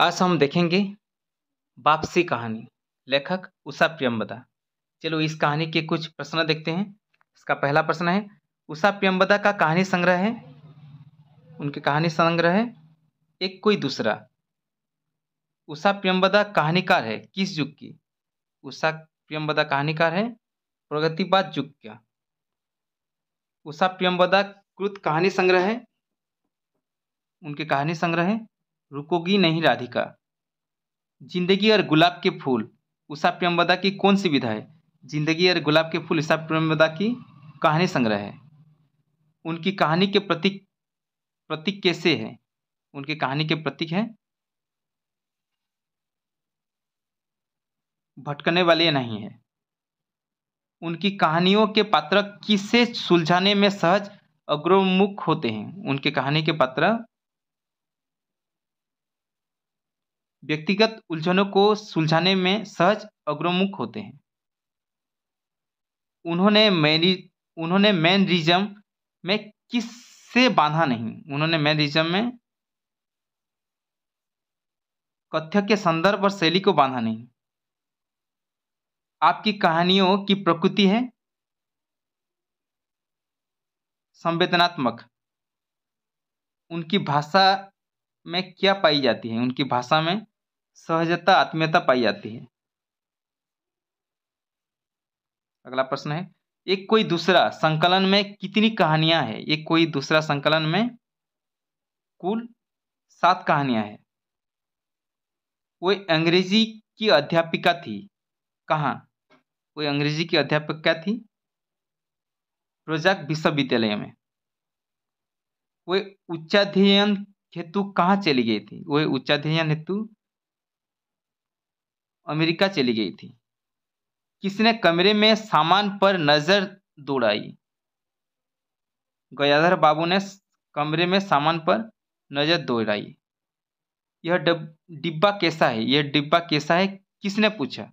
आज हम देखेंगे वापसी कहानी लेखक उषा प्रियम्बदा चलो इस कहानी के कुछ प्रश्न देखते हैं इसका पहला प्रश्न है उषा प्रियम्बदा का कहानी संग्रह है उनके कहानी संग्रह है एक कोई दूसरा उषा प्रियम्बदा कहानीकार है किस युग की उषा प्रियम्बदा कहानीकार है प्रगतिवाद युग का उषा प्रियम्बदा कृत कहानी संग्रह है उनके कहानी संग्रह है रुकोगी नहीं राधिका जिंदगी और गुलाब के फूल उषा प्रियम्बदा की कौन सी विधा है जिंदगी और गुलाब के फूल उषा प्रियम्बदा की कहानी संग्रह है उनकी कहानी के प्रतीक प्रतीक कैसे हैं उनकी कहानी के प्रतीक हैं भटकने वाले नहीं है उनकी कहानियों के पात्र किसे सुलझाने में सहज अग्रमुख होते हैं उनके कहानी के पात्र व्यक्तिगत उलझनों को सुलझाने में सहज अग्रमुख होते हैं उन्होंने मैरी उन्होंने मैन रिजम में किस से बांधा नहीं उन्होंने मैन रिजम में कथ्य के संदर्भ और शैली को बांधा नहीं आपकी कहानियों की प्रकृति है संवेदनात्मक उनकी भाषा में क्या पाई जाती है उनकी भाषा में सहजता आत्मीयता पाई जाती है अगला प्रश्न है एक कोई दूसरा संकलन में कितनी कहानियां है एक कोई दूसरा संकलन में कुल सात कहानियां है वो अंग्रेजी की अध्यापिका थी कहा वो अंग्रेजी की अध्यापिका थी प्रोजाक विश्वविद्यालय में वो उच्चाध्ययन हेतु कहाँ चली गई थी वो उच्चाध्ययन हेतु अमेरिका चली गई थी किसने कमरे में सामान पर नजर दौड़ाई गयाधर बाबू ने कमरे में सामान पर नजर दौड़ाई यह डिब्बा कैसा है यह डिब्बा कैसा है किसने पूछा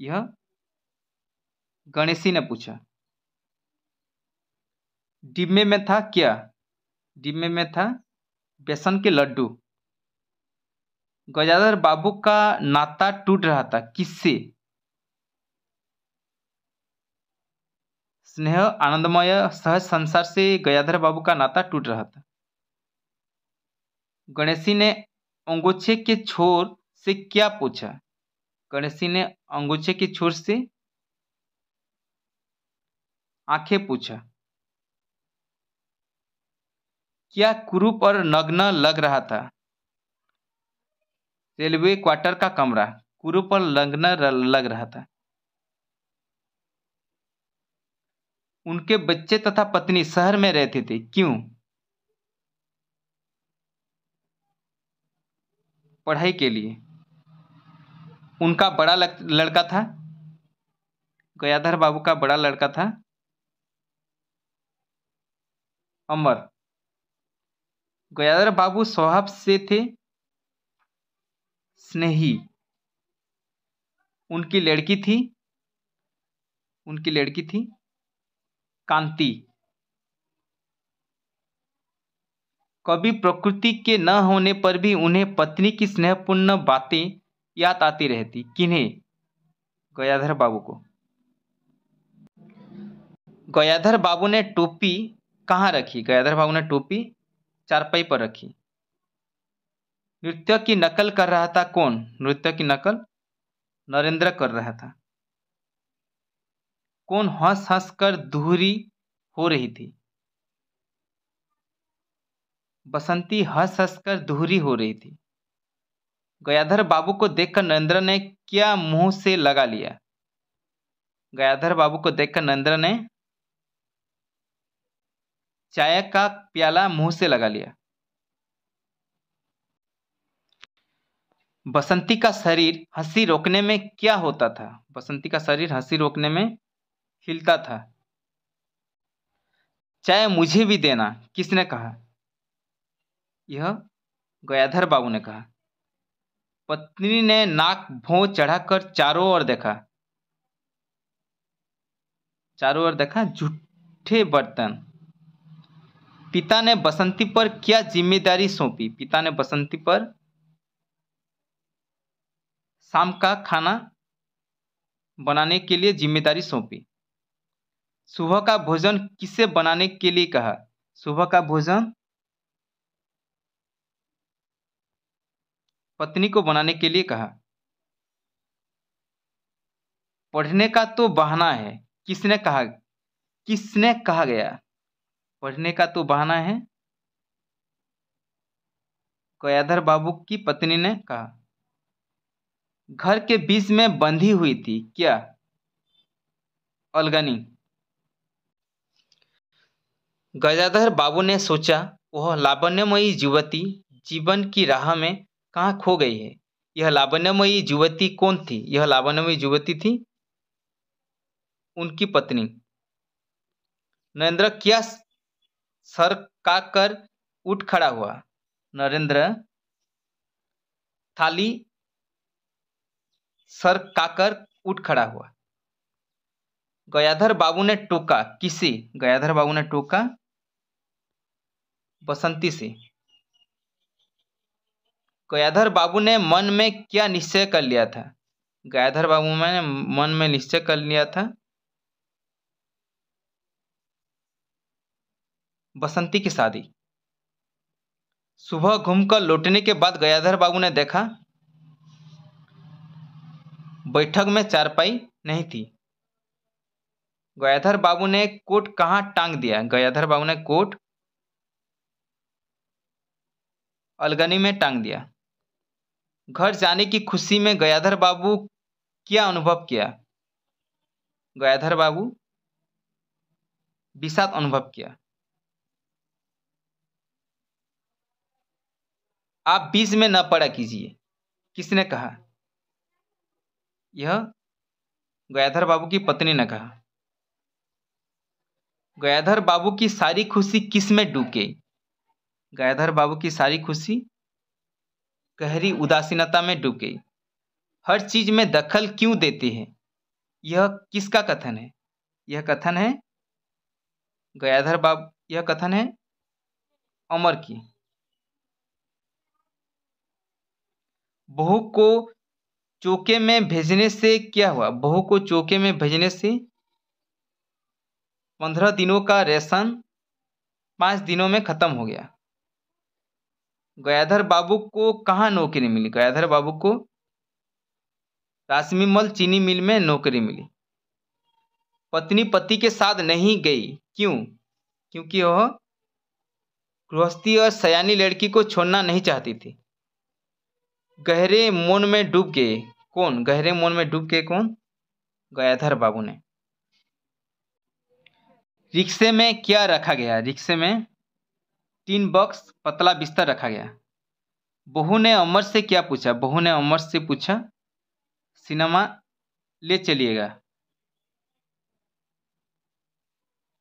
यह गणेशी ने पूछा डिब्बे में था क्या डिब्बे में था बेसन के लड्डू गजाधर बाबू का नाता टूट रहा था किससे स्नेह आनंदमय सहज संसार से गजाधर बाबू का नाता टूट रहा था गणेशी ने अंगोछे के छोर से क्या पूछा गणेशी ने अंगोछे के छोर से आंखें पूछा क्या कुरूप और नग्न लग रहा था रेलवे क्वार्टर का कमरा कुरु पर लगना लग रहा था उनके बच्चे तथा पत्नी शहर में रहते थे क्यों पढ़ाई के लिए उनका बड़ा लड़का था गयाधर बाबू का बड़ा लड़का था अमर गयाधर बाबू स्वभाव से थे स्नेही उनकी लड़की थी उनकी लड़की थी कांति कभी प्रकृति के न होने पर भी उन्हें पत्नी की स्नेहपूर्ण बातें याद आती रहती किन्हें गयाधर बाबू को गयाधर बाबू ने टोपी कहाँ रखी गयाधर बाबू ने टोपी चारपाई पर रखी नृत्य की नकल कर रहा था कौन नृत्य की नकल नरेंद्र कर रहा था कौन हंस हंस कर दूहरी हो रही थी बसंती हंस हंस कर दूहरी हो रही थी गयाधर बाबू को देखकर नरेंद्र ने क्या मुंह से लगा लिया गयाधर बाबू को देखकर नरेंद्र ने चाय का प्याला मुंह से लगा लिया बसंती का शरीर हंसी रोकने में क्या होता था बसंती का शरीर हंसी रोकने में हिलता था चाय मुझे भी देना किसने कहा यह गयाधर बाबू ने कहा पत्नी ने नाक भों चढ़ाकर चारों ओर देखा चारों ओर देखा झूठे बर्तन पिता ने बसंती पर क्या जिम्मेदारी सौंपी पिता ने बसंती पर शाम का खाना बनाने के लिए जिम्मेदारी सौंपी सुबह का भोजन किसे बनाने के लिए कहा सुबह का भोजन पत्नी को बनाने के लिए कहा पढ़ने का तो बहाना है किसने कहा किसने कहा गया पढ़ने का तो बहाना है कयाधर बाबू की पत्नी ने कहा घर के बीच में बंधी हुई थी क्या अलगनी गजाधर बाबू ने सोचा वह लावण्यमयी युवती जीवन की राह में कहा खो गई है यह लावण्यमयी युवती कौन थी यह लावण्यमयी युवती थी उनकी पत्नी नरेंद्र क्या सर का कर उठ खड़ा हुआ नरेंद्र थाली सर काकर उठ खड़ा हुआ गयाधर बाबू ने टोका किसी गयाधर बाबू ने टोका बसंती से गयाधर बाबू ने मन में क्या निश्चय कर लिया था गयाधर बाबू ने मन में निश्चय कर लिया था बसंती की शादी सुबह घूमकर लौटने के बाद गयाधर बाबू ने देखा बैठक में चारपाई नहीं थी गयाधर बाबू ने कोट कहाँ टांग दिया गयाधर बाबू ने कोट अलगनी में टांग दिया घर जाने की खुशी में गयाधर बाबू क्या अनुभव किया गयाधर बाबू विषाद अनुभव किया आप बीच में न पड़ा कीजिए किसने कहा यह गयाधर बाबू की पत्नी ने कहा गयाधर बाबू की सारी खुशी किस में डूके गयाधर बाबू की सारी खुशी गहरी उदासीनता में डूके हर चीज में दखल क्यों देती है यह किसका कथन है यह कथन है गयाधर बाबू यह कथन है अमर की बहू को चौके में भेजने से क्या हुआ बहू को चौके में भेजने से पंद्रह दिनों का रेशन पाँच दिनों में ख़त्म हो गया गयाधर बाबू को कहाँ नौकरी मिली गयाधर बाबू को राशमी मल चीनी मिल में नौकरी मिली पत्नी पति के साथ नहीं गई क्यों क्योंकि वह गृहस्थी और सयानी लड़की को छोड़ना नहीं चाहती थी गहरे मन में डूब गए कौन गहरे मन में डूब गए कौन गयाधर बाबू ने रिक्शे में क्या रखा गया रिक्शे में तीन बॉक्स पतला बिस्तर रखा गया बहू ने अमर से क्या पूछा बहू ने अमर से पूछा सिनेमा ले चलिएगा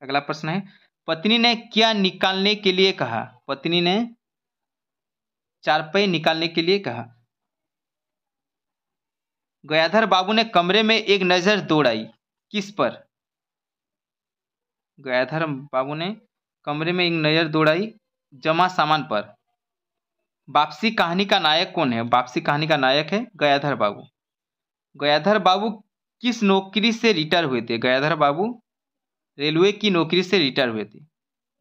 अगला प्रश्न है पत्नी ने क्या निकालने के लिए कहा पत्नी ने चारपाई निकालने के लिए कहा गयाधर बाबू ने कमरे में एक नज़र दौड़ाई किस पर गयाधर बाबू ने कमरे में एक नज़र दौड़ाई जमा सामान पर वापसी कहानी का नायक कौन है वापसी कहानी का नायक है गयाधर बाबू गयाधर बाबू किस नौकरी से रिटायर हुए थे गयाधर बाबू रेलवे की नौकरी से रिटायर हुए थे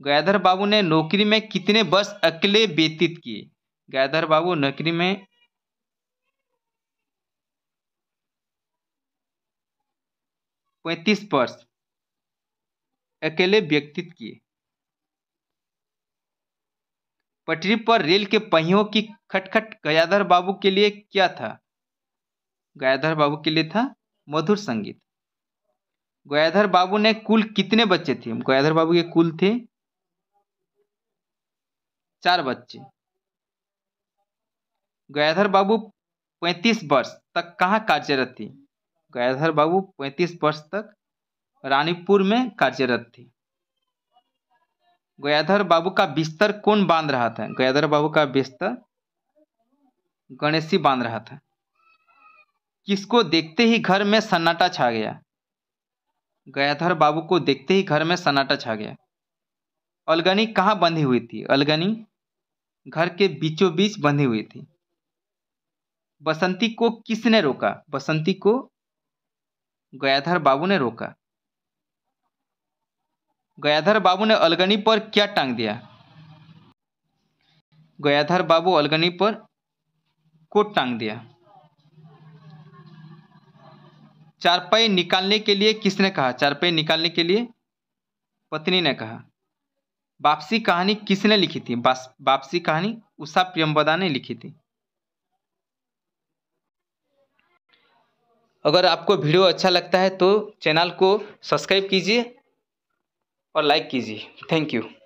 गयाधर बाबू ने नौकरी में कितने वर्ष अकेले व्यतीत किए गयाधर बाबू नौकरी में पैंतीस वर्ष अकेले व्यतीत किए पटरी पर रेल के पहियों की खटखट गयाधर बाबू के लिए क्या था गयाधर बाबू के लिए था मधुर संगीत गयाधर बाबू ने कुल कितने बच्चे थे गयाधर बाबू के कुल थे चार बच्चे गयाधर बाबू पैंतीस वर्ष तक कहाँ कार्यरत थी गयाधर बाबू पैंतीस वर्ष तक रानीपुर में कार्यरत थी गयाधर बाबू का बिस्तर कौन बांध रहा था गयाधर बाबू का बिस्तर गणेशी बांध रहा था किसको देखते ही घर में सन्नाटा छा गया गयाधर बाबू को देखते ही घर में सन्नाटा छा गया अलगनी कहाँ बंधी हुई थी अलगनी घर के बीचों बीच बंधी हुई थी बसंती को किसने रोका बसंती को गयाधर बाबू ने रोका गयाधर बाबू ने अलगनी पर क्या टांग दिया गयाधर बाबू अलगनी पर कोट टांग दिया चारपाई निकालने के लिए किसने कहा चारपाई निकालने के लिए पत्नी ने कहा वापसी कहानी किसने लिखी थी वापसी कहानी उषा प्रियम्बदा ने लिखी थी अगर आपको वीडियो अच्छा लगता है तो चैनल को सब्सक्राइब कीजिए और लाइक कीजिए थैंक यू